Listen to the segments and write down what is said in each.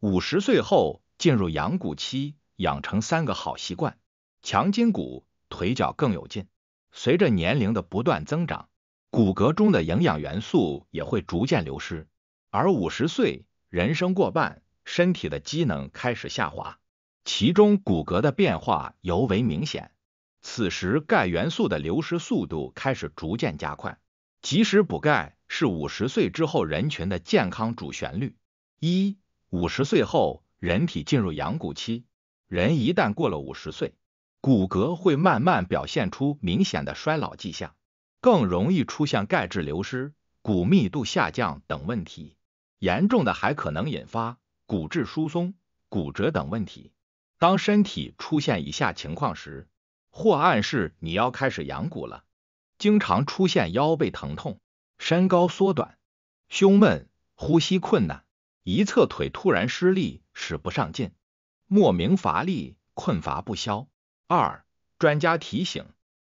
五十岁后进入养骨期，养成三个好习惯，强筋骨，腿脚更有劲。随着年龄的不断增长，骨骼中的营养元素也会逐渐流失。而五十岁，人生过半，身体的机能开始下滑，其中骨骼的变化尤为明显。此时，钙元素的流失速度开始逐渐加快，及时补钙是五十岁之后人群的健康主旋律。一五十岁后，人体进入养骨期。人一旦过了五十岁，骨骼会慢慢表现出明显的衰老迹象，更容易出现钙质流失、骨密度下降等问题，严重的还可能引发骨质疏松、骨折等问题。当身体出现以下情况时，或暗示你要开始养骨了：经常出现腰背疼痛、身高缩短、胸闷、呼吸困难。一侧腿突然失力，使不上劲，莫名乏力，困乏不消。二，专家提醒，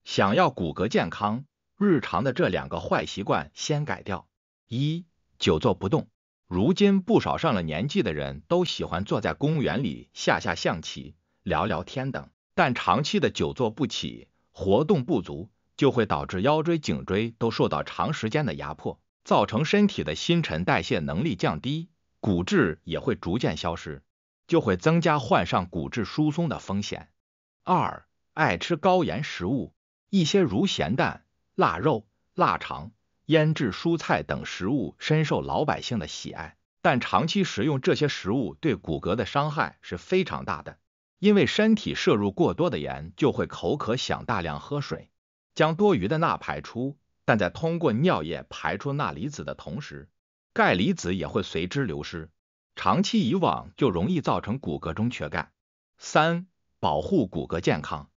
想要骨骼健康，日常的这两个坏习惯先改掉。一，久坐不动。如今不少上了年纪的人都喜欢坐在公园里下下象棋、聊聊天等，但长期的久坐不起，活动不足，就会导致腰椎、颈椎都受到长时间的压迫，造成身体的新陈代谢能力降低。骨质也会逐渐消失，就会增加患上骨质疏松的风险。二，爱吃高盐食物，一些如咸蛋、腊肉、腊肠、腌制蔬菜等食物深受老百姓的喜爱，但长期食用这些食物对骨骼的伤害是非常大的，因为身体摄入过多的盐，就会口渴想大量喝水，将多余的钠排出，但在通过尿液排出钠离子的同时。钙离子也会随之流失，长期以往就容易造成骨骼中缺钙。三、保护骨骼健康，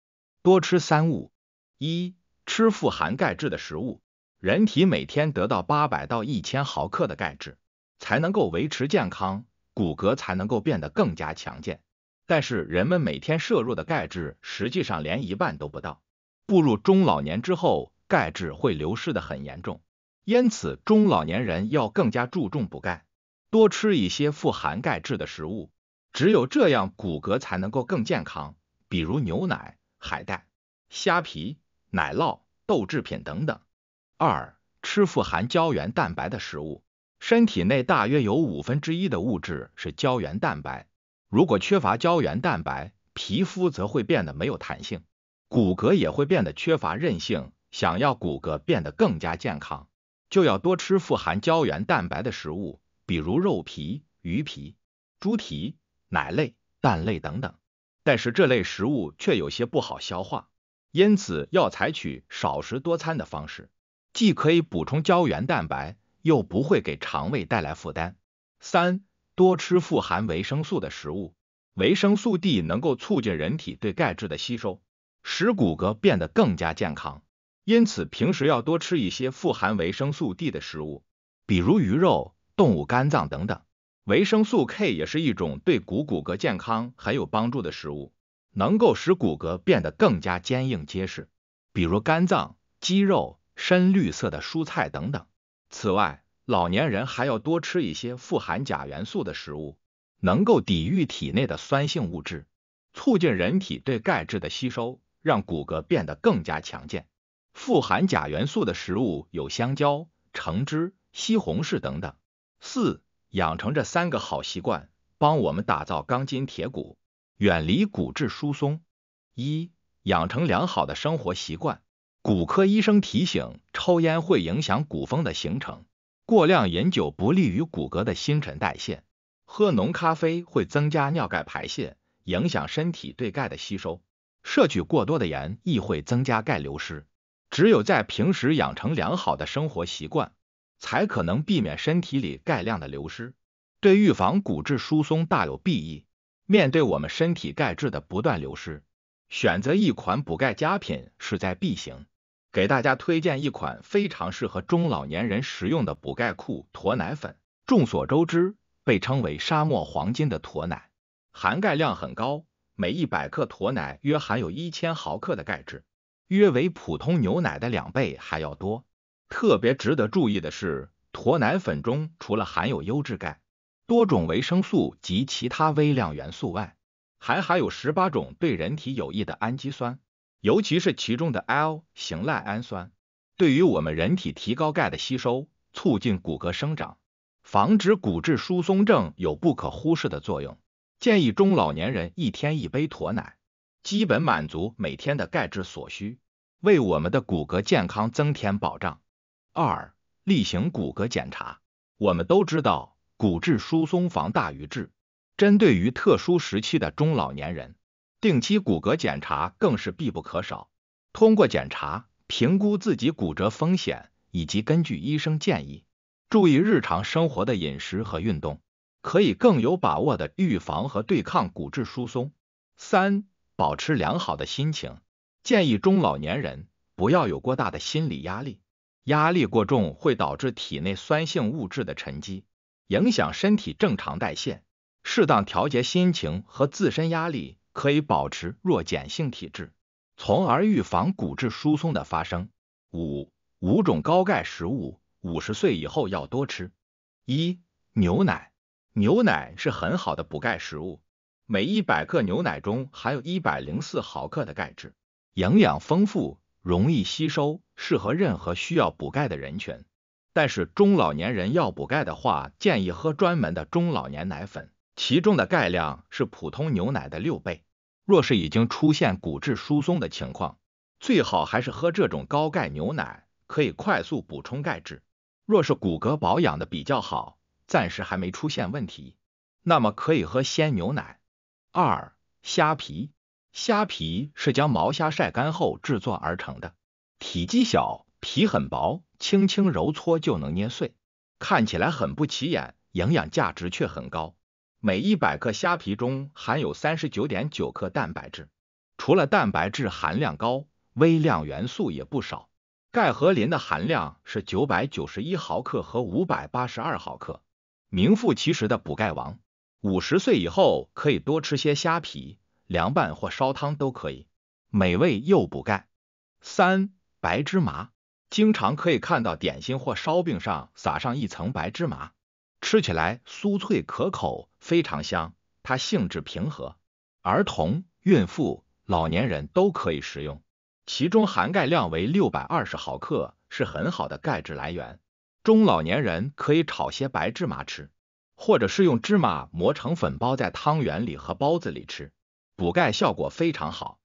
多吃三物：一、吃富含钙质的食物，人体每天得到八百到一千毫克的钙质，才能够维持健康，骨骼才能够变得更加强健。但是人们每天摄入的钙质实际上连一半都不到。步入中老年之后，钙质会流失的很严重。因此，中老年人要更加注重补钙，多吃一些富含钙质的食物，只有这样，骨骼才能够更健康。比如牛奶、海带、虾皮、奶酪、豆制品等等。二、吃富含胶原蛋白的食物，身体内大约有五分之一的物质是胶原蛋白。如果缺乏胶原蛋白，皮肤则会变得没有弹性，骨骼也会变得缺乏韧性。想要骨骼变得更加健康。就要多吃富含胶原蛋白的食物，比如肉皮、鱼皮、猪蹄、奶类、蛋类等等。但是这类食物却有些不好消化，因此要采取少食多餐的方式，既可以补充胶原蛋白，又不会给肠胃带来负担。三、多吃富含维生素的食物，维生素 D 能够促进人体对钙质的吸收，使骨骼变得更加健康。因此，平时要多吃一些富含维生素 D 的食物，比如鱼肉、动物肝脏等等。维生素 K 也是一种对骨骨骼健康很有帮助的食物，能够使骨骼变得更加坚硬结实，比如肝脏、鸡肉、深绿色的蔬菜等等。此外，老年人还要多吃一些富含钾元素的食物，能够抵御体内的酸性物质，促进人体对钙质的吸收，让骨骼变得更加强健。富含钾元素的食物有香蕉、橙汁、西红柿等等。四、养成这三个好习惯，帮我们打造钢筋铁骨，远离骨质疏松。一、养成良好的生活习惯。骨科医生提醒，抽烟会影响骨峰的形成，过量饮酒不利于骨骼的新陈代谢，喝浓咖啡会增加尿钙排泄，影响身体对钙的吸收，摄取过多的盐亦会增加钙流失。只有在平时养成良好的生活习惯，才可能避免身体里钙量的流失，对预防骨质疏松大有裨益。面对我们身体钙质的不断流失，选择一款补钙佳品势在必行。给大家推荐一款非常适合中老年人食用的补钙库驼奶粉。众所周知，被称为沙漠黄金的驼奶，含钙量很高，每一百克驼奶约含有一千毫克的钙质。约为普通牛奶的两倍还要多。特别值得注意的是，驼奶粉中除了含有优质钙、多种维生素及其他微量元素外，还含有十八种对人体有益的氨基酸，尤其是其中的 L 型赖氨酸，对于我们人体提高钙的吸收、促进骨骼生长、防止骨质疏松症有不可忽视的作用。建议中老年人一天一杯驼奶。基本满足每天的钙质所需，为我们的骨骼健康增添保障。二、例行骨骼检查，我们都知道骨质疏松防大于治，针对于特殊时期的中老年人，定期骨骼检查更是必不可少。通过检查评估自己骨折风险，以及根据医生建议，注意日常生活的饮食和运动，可以更有把握的预防和对抗骨质疏松。三。保持良好的心情，建议中老年人不要有过大的心理压力，压力过重会导致体内酸性物质的沉积，影响身体正常代谢。适当调节心情和自身压力，可以保持弱碱性体质，从而预防骨质疏松的发生。五五种高钙食物，五十岁以后要多吃。一牛奶，牛奶是很好的补钙食物。每一百克牛奶中含有一百零四毫克的钙质，营养丰富，容易吸收，适合任何需要补钙的人群。但是中老年人要补钙的话，建议喝专门的中老年奶粉，其中的钙量是普通牛奶的六倍。若是已经出现骨质疏松的情况，最好还是喝这种高钙牛奶，可以快速补充钙质。若是骨骼保养的比较好，暂时还没出现问题，那么可以喝鲜牛奶。二虾皮，虾皮是将毛虾晒干后制作而成的，体积小，皮很薄，轻轻揉搓就能捏碎，看起来很不起眼，营养价值却很高。每一百克虾皮中含有三十九点九克蛋白质，除了蛋白质含量高，微量元素也不少，钙和磷的含量是九百九十一毫克和五百八十二毫克，名副其实的补钙王。五十岁以后可以多吃些虾皮，凉拌或烧汤都可以，美味又补钙。三、白芝麻，经常可以看到点心或烧饼上撒上一层白芝麻，吃起来酥脆可口，非常香。它性质平和，儿童、孕妇、老年人都可以食用，其中含钙量为六百二十毫克，是很好的钙质来源。中老年人可以炒些白芝麻吃。或者是用芝麻磨成粉包在汤圆里和包子里吃，补钙效果非常好。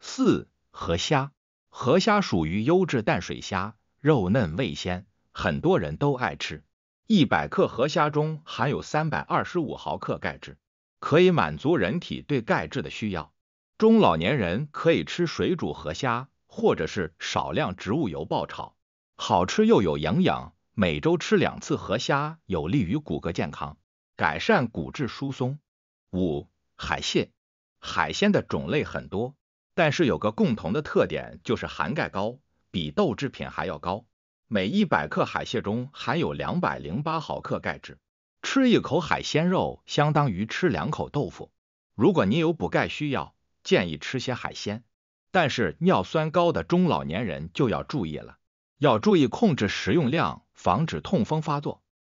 四、河虾，河虾属于优质淡水虾，肉嫩味鲜，很多人都爱吃。一百克河虾中含有三百二十五毫克钙质，可以满足人体对钙质的需要。中老年人可以吃水煮河虾，或者是少量植物油爆炒，好吃又有营养。每周吃两次河虾有利于骨骼健康，改善骨质疏松。五、海蟹，海鲜的种类很多，但是有个共同的特点就是含钙高，比豆制品还要高。每一百克海蟹中含有两百零八毫克钙质，吃一口海鲜肉相当于吃两口豆腐。如果你有补钙需要，建议吃些海鲜，但是尿酸高的中老年人就要注意了，要注意控制食用量。防止痛风发作。